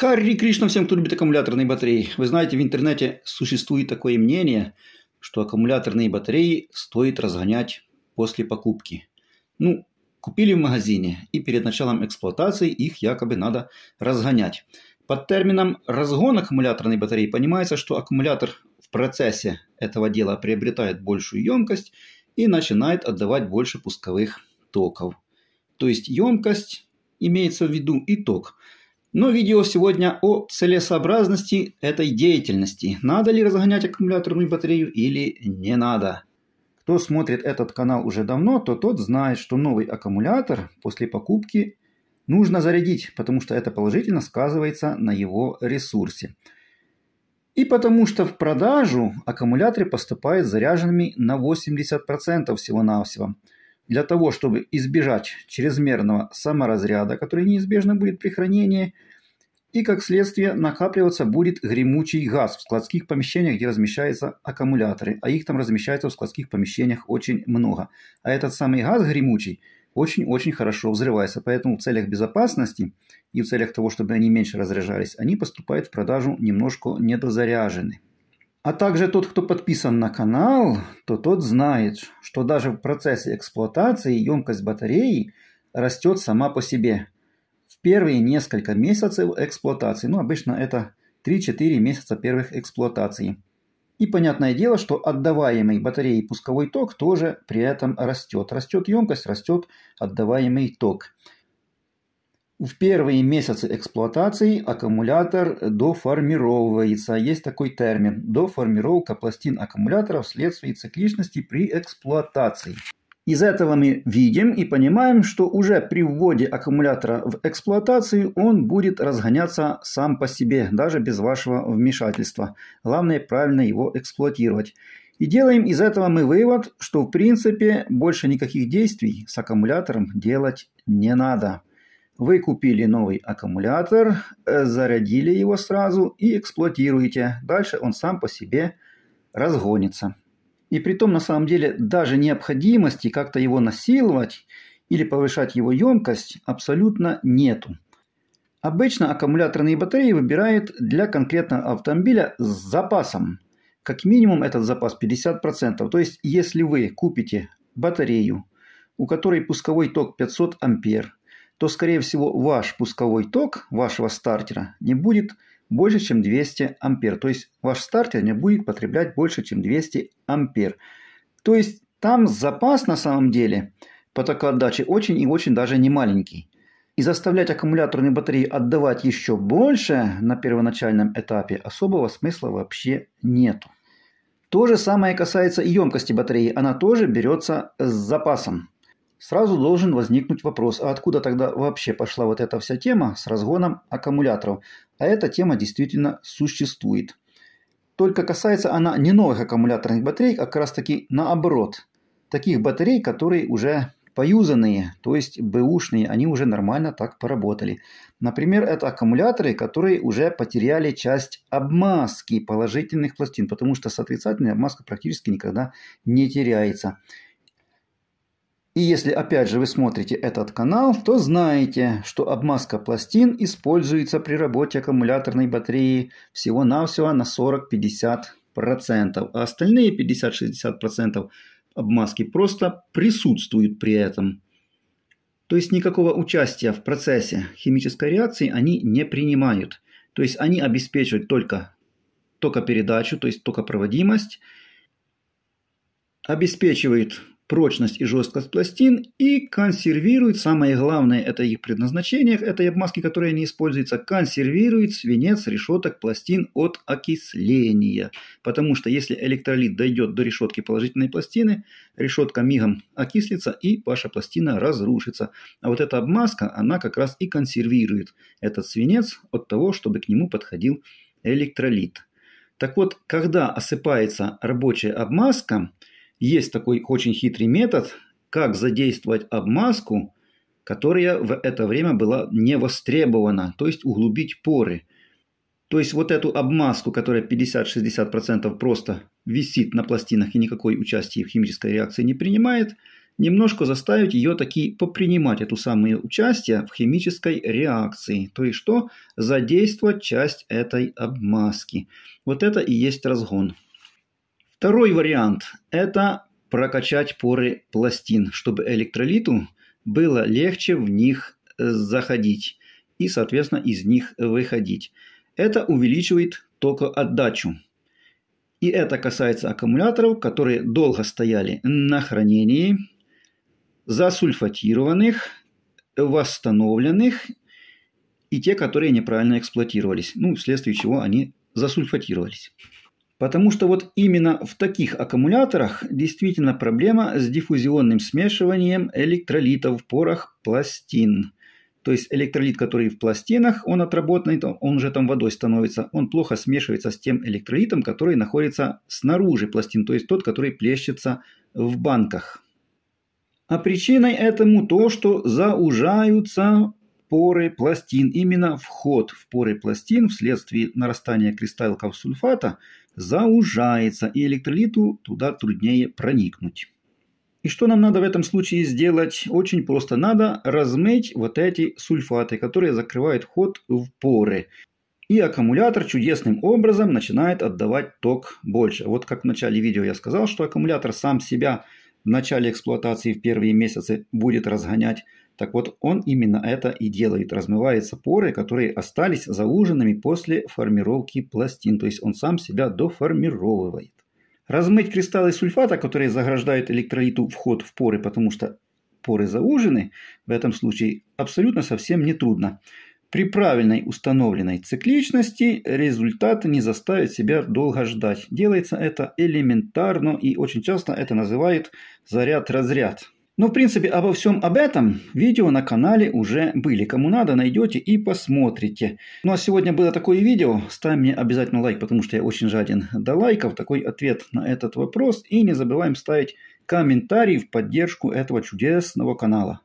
Харри Кришна всем, кто любит аккумуляторные батареи. Вы знаете, в интернете существует такое мнение, что аккумуляторные батареи стоит разгонять после покупки. Ну, купили в магазине, и перед началом эксплуатации их якобы надо разгонять. Под термином «разгон аккумуляторной батареи» понимается, что аккумулятор в процессе этого дела приобретает большую емкость и начинает отдавать больше пусковых токов. То есть емкость имеется в виду и ток – но видео сегодня о целесообразности этой деятельности. Надо ли разгонять аккумуляторную батарею или не надо. Кто смотрит этот канал уже давно, то тот знает, что новый аккумулятор после покупки нужно зарядить, потому что это положительно сказывается на его ресурсе. И потому что в продажу аккумуляторы поступают заряженными на 80% всего-навсего. всего для того, чтобы избежать чрезмерного саморазряда, который неизбежно будет при хранении, и как следствие накапливаться будет гремучий газ в складских помещениях, где размещаются аккумуляторы, а их там размещается в складских помещениях очень много. А этот самый газ гремучий очень-очень хорошо взрывается, поэтому в целях безопасности и в целях того, чтобы они меньше разряжались, они поступают в продажу немножко недозаряженные. А также тот, кто подписан на канал, то тот знает, что даже в процессе эксплуатации емкость батареи растет сама по себе. В первые несколько месяцев эксплуатации, ну обычно это 3-4 месяца первых эксплуатаций. И понятное дело, что отдаваемый батареей пусковой ток тоже при этом растет. Растет емкость, растет отдаваемый ток. В первые месяцы эксплуатации аккумулятор доформировывается. Есть такой термин – доформировка пластин аккумулятора вследствие цикличности при эксплуатации. Из этого мы видим и понимаем, что уже при вводе аккумулятора в эксплуатацию он будет разгоняться сам по себе, даже без вашего вмешательства. Главное правильно его эксплуатировать. И делаем из этого мы вывод, что в принципе больше никаких действий с аккумулятором делать не надо. Вы купили новый аккумулятор, э, зарядили его сразу и эксплуатируете. Дальше он сам по себе разгонится. И при том, на самом деле, даже необходимости как-то его насиловать или повышать его емкость абсолютно нету. Обычно аккумуляторные батареи выбирают для конкретного автомобиля с запасом. Как минимум этот запас 50%. То есть, если вы купите батарею, у которой пусковой ток 500 ампер, то, скорее всего, ваш пусковой ток вашего стартера не будет больше, чем 200 ампер. То есть ваш стартер не будет потреблять больше, чем 200 ампер. То есть там запас на самом деле по такой отдаче очень и очень даже не маленький. И заставлять аккумуляторные батареи отдавать еще больше на первоначальном этапе особого смысла вообще нету. То же самое касается и емкости батареи. Она тоже берется с запасом. Сразу должен возникнуть вопрос, а откуда тогда вообще пошла вот эта вся тема с разгоном аккумуляторов? А эта тема действительно существует. Только касается она не новых аккумуляторных батарей, а как раз таки наоборот. Таких батарей, которые уже поюзанные, то есть бэушные, они уже нормально так поработали. Например, это аккумуляторы, которые уже потеряли часть обмазки положительных пластин, потому что с отрицательной обмазка практически никогда не теряется. И если опять же вы смотрите этот канал, то знаете, что обмазка пластин используется при работе аккумуляторной батареи всего-навсего на 40-50%, а остальные 50-60% обмазки просто присутствуют при этом. То есть никакого участия в процессе химической реакции они не принимают. То есть они обеспечивают только передачу, то есть только проводимость, обеспечивают прочность и жесткость пластин и консервирует, самое главное, это их предназначение этой обмазки, которая не используется, консервирует свинец решеток пластин от окисления. Потому что если электролит дойдет до решетки положительной пластины, решетка мигом окислится и ваша пластина разрушится. А вот эта обмазка, она как раз и консервирует этот свинец от того, чтобы к нему подходил электролит. Так вот, когда осыпается рабочая обмазка – есть такой очень хитрый метод, как задействовать обмазку, которая в это время была не востребована, то есть углубить поры. То есть вот эту обмазку, которая 50-60% просто висит на пластинах и никакой участия в химической реакции не принимает, немножко заставить ее таки попринимать эту самую участие в химической реакции. То есть что? Задействовать часть этой обмазки. Вот это и есть разгон. Второй вариант – это прокачать поры пластин, чтобы электролиту было легче в них э, заходить и, соответственно, из них выходить. Это увеличивает токоотдачу. И это касается аккумуляторов, которые долго стояли на хранении, засульфатированных, восстановленных и те, которые неправильно эксплуатировались. Ну, вследствие чего они засульфатировались. Потому что вот именно в таких аккумуляторах действительно проблема с диффузионным смешиванием электролитов в порах пластин. То есть электролит, который в пластинах, он отработанный, он уже там водой становится, он плохо смешивается с тем электролитом, который находится снаружи пластин, то есть тот, который плещется в банках. А причиной этому то, что заужаются поры пластин. Именно вход в поры пластин вследствие нарастания кристалликов сульфата заужается, и электролиту туда труднее проникнуть. И что нам надо в этом случае сделать? Очень просто. Надо размыть вот эти сульфаты, которые закрывают вход в поры. И аккумулятор чудесным образом начинает отдавать ток больше. Вот как в начале видео я сказал, что аккумулятор сам себя в начале эксплуатации в первые месяцы будет разгонять так вот, он именно это и делает, размывает поры, которые остались зауженными после формировки пластин, то есть он сам себя доформировывает. Размыть кристаллы сульфата, которые заграждают электролиту вход в поры, потому что поры заужены, в этом случае абсолютно совсем не трудно. При правильной установленной цикличности результат не заставит себя долго ждать. Делается это элементарно и очень часто это называют заряд-разряд. Ну, в принципе, обо всем об этом видео на канале уже были. Кому надо, найдете и посмотрите. Ну, а сегодня было такое видео. Ставь мне обязательно лайк, потому что я очень жаден до лайков. Такой ответ на этот вопрос. И не забываем ставить комментарий в поддержку этого чудесного канала.